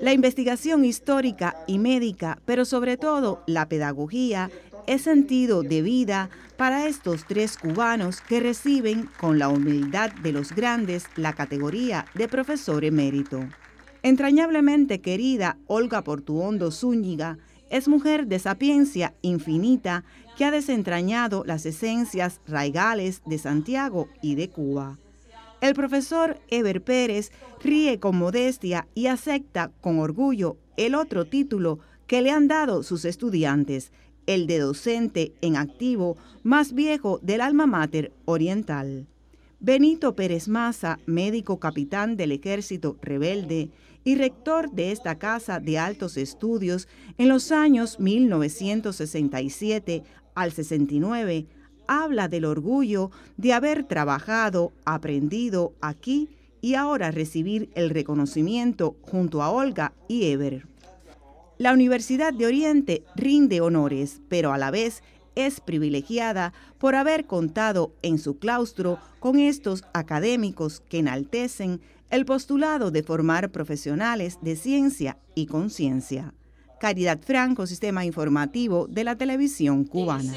La investigación histórica y médica, pero sobre todo la pedagogía, es sentido de vida para estos tres cubanos que reciben, con la humildad de los grandes, la categoría de profesor emérito. Entrañablemente querida Olga Portuondo Zúñiga es mujer de sapiencia infinita que ha desentrañado las esencias raigales de Santiago y de Cuba. El profesor Eber Pérez ríe con modestia y acepta con orgullo el otro título que le han dado sus estudiantes, el de docente en activo más viejo del alma mater oriental. Benito Pérez Maza, médico capitán del ejército rebelde y rector de esta casa de altos estudios en los años 1967 al 69, habla del orgullo de haber trabajado, aprendido aquí y ahora recibir el reconocimiento junto a Olga y Ever. La Universidad de Oriente rinde honores, pero a la vez es privilegiada por haber contado en su claustro con estos académicos que enaltecen el postulado de formar profesionales de ciencia y conciencia. Caridad Franco, Sistema Informativo de la Televisión Cubana.